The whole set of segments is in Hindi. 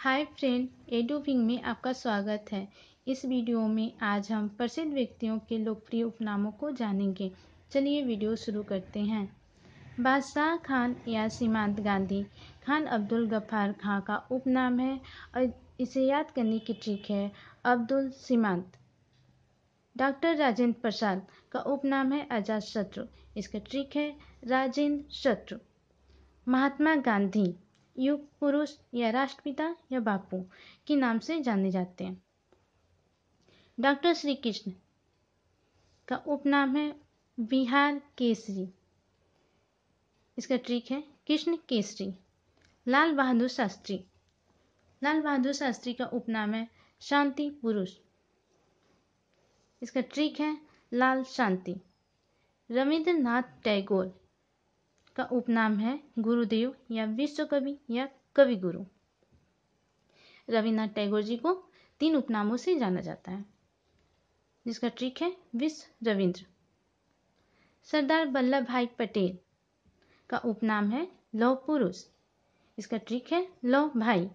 हाय फ्रेंड एडोविंग में आपका स्वागत है इस वीडियो में आज हम प्रसिद्ध व्यक्तियों के लोकप्रिय उपनामों को जानेंगे चलिए वीडियो शुरू करते हैं बादशाह खान या सीमांत गांधी खान अब्दुल गफ्फार खां का उपनाम है और इसे याद करने की ट्रिक है अब्दुल सीमांत डॉक्टर राजेंद्र प्रसाद का उपनाम है अजात शत्रु इसका ट्रिक है राजेंद्र शत्रु महात्मा गांधी युग पुरुष या राष्ट्रपिता या बापू के नाम से जाने जाते हैं डॉक्टर श्री कृष्ण का उपनाम है बिहार केसरी इसका ट्रिक है कृष्ण केसरी लाल बहादुर शास्त्री लाल बहादुर शास्त्री का उपनाम है शांति पुरुष इसका ट्रिक है लाल शांति रविंद्रनाथ टैगोर का उपनाम है गुरुदेव या विश्व कवि या कवि गुरु रविन्द्रनाथ टैगोर जी को तीन उपनामों से जाना जाता है जिसका ट्रिक है विश्व रविंद्र सरदार वल्लभ भाई पटेल का उपनाम है लौ पुरुष इसका ट्रिक है लौ भाई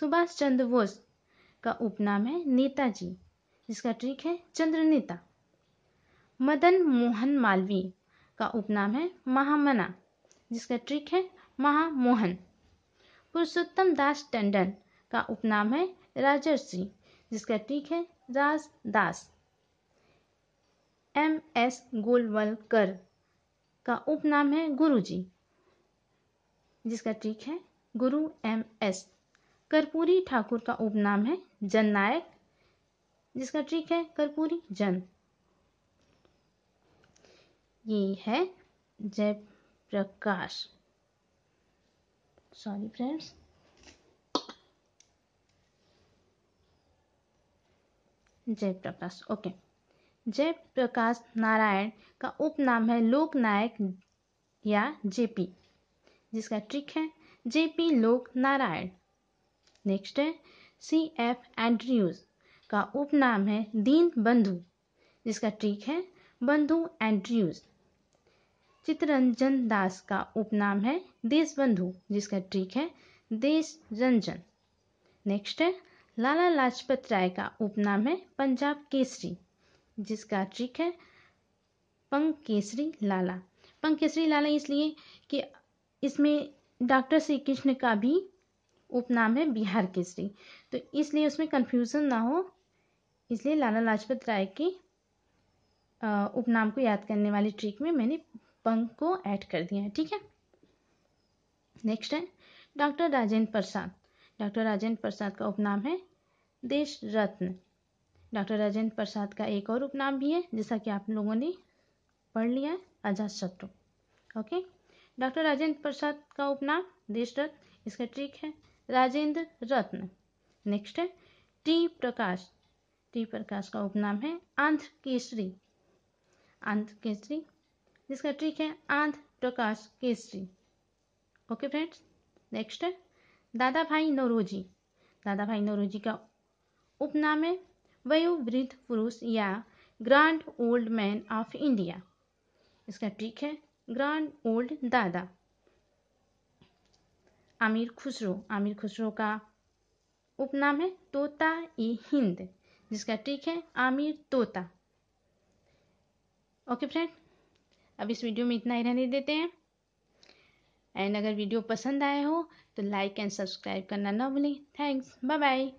सुभाष चंद्र बोस का उपनाम है नेताजी जिसका ट्रिक है चंद्र नेता मदन मोहन मालवीय का उपनाम है महामना जिसका ट्रिक है महामोहन पुरुषोत्तम दास टंडन का उपनाम है राजर्षि जिसका ट्रिक है राज दास एम एस गोलवलकर का उपनाम है गुरुजी जिसका ट्रिक है गुरु एम एस कर्पूरी ठाकुर का उपनाम है जननायक जिसका ट्रिक है कर्पूरी जन ये है Prakash sorry friends Jayaprakash okay Jayaprakash Narayan का उपनाम है लोकनायक या जेपी जिसका ट्रिक है जेपी लोक नारायण नेक्स्ट है सी एफ एंड्रयूज का उपनाम है दीन बंधु जिसका ट्रिक है बंधु एंड्रयूज चितरंजन दास का उपनाम है देशबंधु जिसका ट्रिक है देश रंजन नेक्स्ट है लाला लाजपत राय का उपनाम है पंजाब केसरी जिसका ट्रिक है पंक केसरी लाला पंक केसरी लाला इसलिए कि इसमें डॉक्टर श्री कृष्ण का भी उपनाम है बिहार केसरी तो इसलिए उसमें कन्फ्यूज़न ना हो इसलिए लाला लाजपत राय के उपनाम को याद करने वाली ट्रिक में मैंने पंख को ऐड कर दिया है ठीक है नेक्स्ट है डॉक्टर राजेंद्र प्रसाद डॉक्टर राजेंद्र प्रसाद का उपनाम है देश रत्न डॉक्टर राजेंद्र प्रसाद का एक और उपनाम भी है जैसा कि आप लोगों ने पढ़ लिया है अजात शत्रु ओके डॉक्टर राजेंद्र प्रसाद का उपनाम देश रत्न इसका ट्रिक है राजेंद्र रत्न नेक्स्ट है टी प्रकाश टी प्रकाश का उपनाम है आंध्र केसरी आंध्र केसरी जिसका ट्रिक है Andh Prakash Kesari okay friends next है दादा भाई नौरोजी दादा भाई नौरोजी का उपनाम है वयोवृद्ध पुरुष या grand old man of India इसका ट्रिक है ग्रांड ओल्ड दादा आमिर खुसरो आमिर खुसरो का उपनाम है तोता ए हिंद जिसका ट्रिक है आमिर तोता ओके फ्रेंड अब इस वीडियो में इतना ही रहने देते हैं एंड अगर वीडियो पसंद आया हो तो लाइक एंड सब्सक्राइब करना ना भूलें थैंक्स बाय बाय